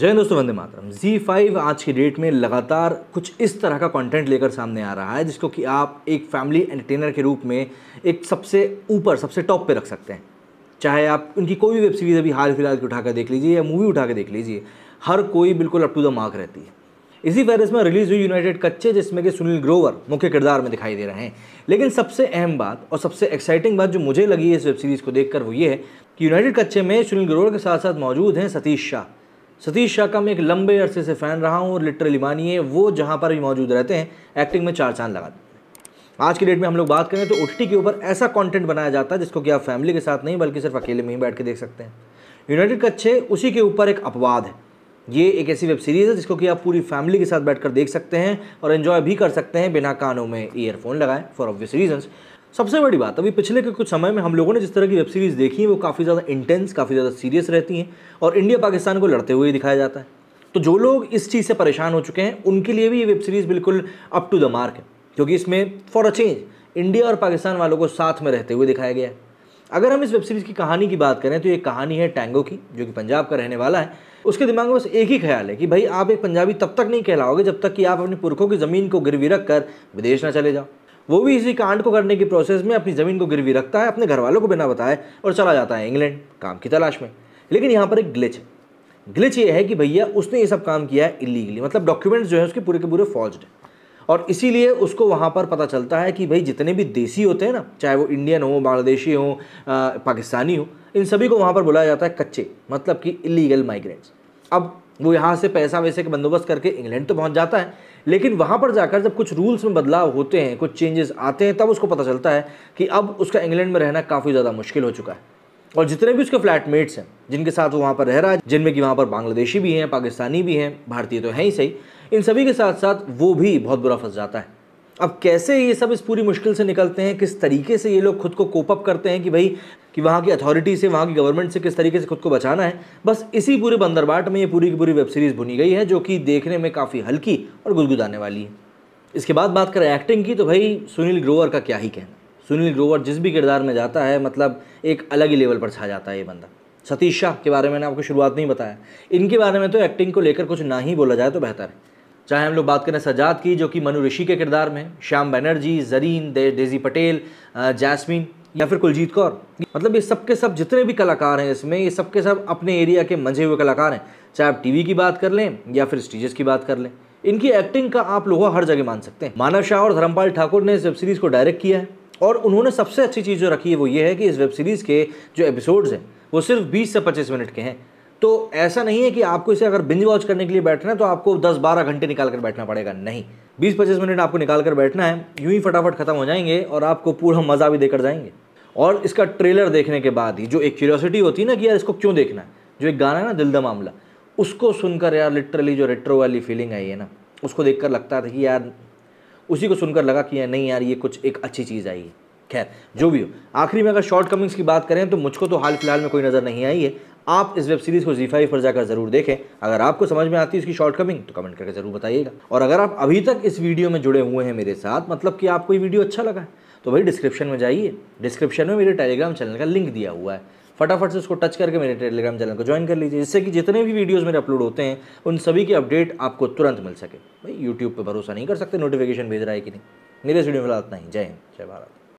जय दोस्तों वंदे मातरम जी फाइव आज की डेट में लगातार कुछ इस तरह का कंटेंट लेकर सामने आ रहा है जिसको कि आप एक फैमिली एंटरटेनर के रूप में एक सबसे ऊपर सबसे टॉप पे रख सकते हैं चाहे आप उनकी कोई भी वेब सीरीज़ अभी हाल फिलहाल की उठाकर देख लीजिए या मूवी उठा देख लीजिए हर कोई बिल्कुल अप टू द मार्क रहती है इसी फहरिस्त में रिलीज़ हुई यूनाइटेड कच्चे जिसमें कि सुनील ग्रोवर मुख्य किरदार में दिखाई दे रहे हैं लेकिन सबसे अहम बात और सबसे एक्साइटिंग बात जो मुझे लगी है इस वेब सीरीज़ को देखकर वो ये है कि यूनाइटेड कच्चे में सुनील ग्रोवर के साथ साथ मौजूद हैं सतीश शाह सतीश शाह का मैं एक लंबे अरसे से फ़ैन रहा हूँ और लिटरली मानिए वो जहाँ पर भी मौजूद रहते हैं एक्टिंग में चार चांद लगा देते आज की डेट में हम लोग बात करें तो ओ के ऊपर ऐसा कंटेंट बनाया जाता है जिसको कि आप फैमिली के साथ नहीं बल्कि सिर्फ अकेले में ही बैठ के देख सकते हैं यूनाइटेड कच्छे उसी के ऊपर एक अपवाद है ये एक ऐसी वेब सीरीज़ है जिसको कि आप पूरी फैमिली के साथ बैठकर देख सकते हैं और एंजॉय भी कर सकते हैं बिना कानों में ईयरफोन लगाए फॉर ऑब्वियस रीजंस सबसे बड़ी बात अभी पिछले के कुछ समय में हम लोगों ने जिस तरह की वेब सीरीज़ देखी है वो काफ़ी ज़्यादा इंटेंस काफ़ी ज़्यादा सीरियस रहती हैं और इंडिया पाकिस्तान को लड़ते हुए दिखाया जाता है तो जो लोग इस चीज़ से परेशान हो चुके हैं उनके लिए भी ये वेब सीरीज़ बिल्कुल अप टू द मार्क है क्योंकि इसमें फॉर अ चेंज इंडिया और पाकिस्तान वालों को साथ में रहते हुए दिखाया गया है अगर हम इस वेब सीरीज़ की कहानी की बात करें तो ये कहानी है टैंगो की जो कि पंजाब का रहने वाला है उसके दिमाग में बस एक ही ख्याल है कि भाई आप एक पंजाबी तब तक नहीं कहलाओगे जब तक कि आप अपने पुरखों की ज़मीन को गिरवी रख कर विदेश ना चले जाओ वो भी इसी कांड को करने की प्रोसेस में अपनी ज़मीन को गिरवी रखता है अपने घर वालों को बिना बताए और चला जाता है इंग्लैंड काम की तलाश में लेकिन यहाँ पर एक ग्लिच है ग्लिच ये है कि भैया उसने ये सब काम किया है इलीगली मतलब डॉक्यूमेंट्स जो है उसके पूरे के पूरे फॉर्ज्ड है और इसीलिए उसको वहाँ पर पता चलता है कि भाई जितने भी देसी होते हैं ना चाहे वो इंडियन हो बांग्लादेशी हो पाकिस्तानी हो इन सभी को वहाँ पर बुलाया जाता है कच्चे मतलब कि इलीगल माइग्रेंट्स अब वो यहाँ से पैसा वैसे का बंदोबस्त करके इंग्लैंड तो पहुँच जाता है लेकिन वहाँ पर जाकर जब कुछ रूल्स में बदलाव होते हैं कुछ चेंजेस आते हैं तब उसको पता चलता है कि अब उसका इंग्लैंड में रहना काफ़ी ज़्यादा मुश्किल हो चुका है और जितने भी उसके फ्लैटमेट्स हैं जिनके साथ वो वहाँ पर रह रहा है जिनमें कि वहाँ पर बांग्लादेशी भी हैं पाकिस्तानी भी हैं भारतीय तो हैं ही सही इन सभी के साथ साथ वो भी बहुत बुरा फंस जाता है अब कैसे ये सब इस पूरी मुश्किल से निकलते हैं किस तरीके से ये लोग खुद को कोप अप करते हैं कि भाई कि वहाँ की अथॉरिटी से वहाँ की गवर्नमेंट से किस तरीके से खुद को बचाना है बस इसी पूरे बंदरबाट में ये पूरी की पूरी वेब सीरीज़ बुनी गई है जो कि देखने में काफ़ी हल्की और गुदगुदाने वाली है इसके बाद बात करें एक्टिंग की तो भाई सुनील ग्रोवर का क्या ही कहना सुनील ग्रोवर जिस भी किरदार में जाता है मतलब एक अलग ही लेवल पर छा जाता है ये बंदा सतीश शाह के बारे में मैंने आपको शुरुआत नहीं बताया इनके बारे में तो एक्टिंग को लेकर कुछ ना ही बोला जाए तो बेहतर है चाहे हम लोग बात करें सजाद की जो कि मनु ऋषि के किरदार में श्याम बनर्जी जरीन दे, डेजी पटेल जैस्मीन या फिर कुलजीत कौर मतलब ये सबके सब जितने भी कलाकार हैं इसमें ये सबके सब अपने एरिया के मंझे हुए कलाकार हैं चाहे आप टीवी की बात कर लें या फिर स्टेजेस की बात कर लें इनकी एक्टिंग का आप लोग हर जगह मान सकते हैं मानव शाह और धर्मपाल ठाकुर ने इस वेब सीरीज़ को डायरेक्ट किया है और उन्होंने सबसे अच्छी चीज़ जो रखी है वो ये है कि इस वेब सीरीज़ के जो एपिसोड्स हैं वो सिर्फ बीस से पच्चीस मिनट के हैं तो ऐसा नहीं है कि आपको इसे अगर बिंज वॉच करने के लिए बैठना है तो आपको 10-12 घंटे निकाल कर बैठना पड़ेगा नहीं 20-25 मिनट आपको निकाल कर बैठना है यूं ही फटाफट ख़त्म हो जाएंगे और आपको पूरा मज़ा भी देकर जाएंगे और इसका ट्रेलर देखने के बाद ही जो एक क्यूरियोसिटी होती है ना कि यार इसको क्यों देखना है जो एक गाना है ना दिल द मामला उसको सुनकर यार लिटरली जो रेट्रो वाली फीलिंग आई है ना उसको देखकर लगता था कि यार उसी को सुनकर लगा कि यार नहीं यार ये कुछ एक अच्छी चीज़ आई है खैर जो भी हो आखिरी में अगर शॉर्ट कमिंग्स की बात करें तो मुझको तो हाल फिलहाल में कोई नज़र नहीं आई है आप इस वेब सीरीज़ को जी फाइव पर जाकर ज़रूर देखें अगर आपको समझ में आती है इसकी शॉर्टकमिंग तो कमेंट करके ज़रूर बताइएगा और अगर आप अभी तक इस वीडियो में जुड़े हुए हैं मेरे साथ मतलब कि आपको ये वीडियो अच्छा लगा है तो भाई डिस्क्रिप्शन में जाइए डिस्क्रिप्शन में मेरे टेलीग्राम चैनल का लिंक दिया हुआ है फटाफट से उसको टच करके मेरे टेलीग्राम चैनल को ज्वाइन कर लीजिए जिससे कि जितने भी वीडियोस मेरे अपलोड होते हैं उन सभी के अपडेट आपको तुरंत मिल सके भाई यूट्यूब पर भरोसा नहीं कर सकते नोटिफिकेशन भेज रहा है कि नहीं मेरे इस वीडियो में इतना ही जय हिंद जय भारत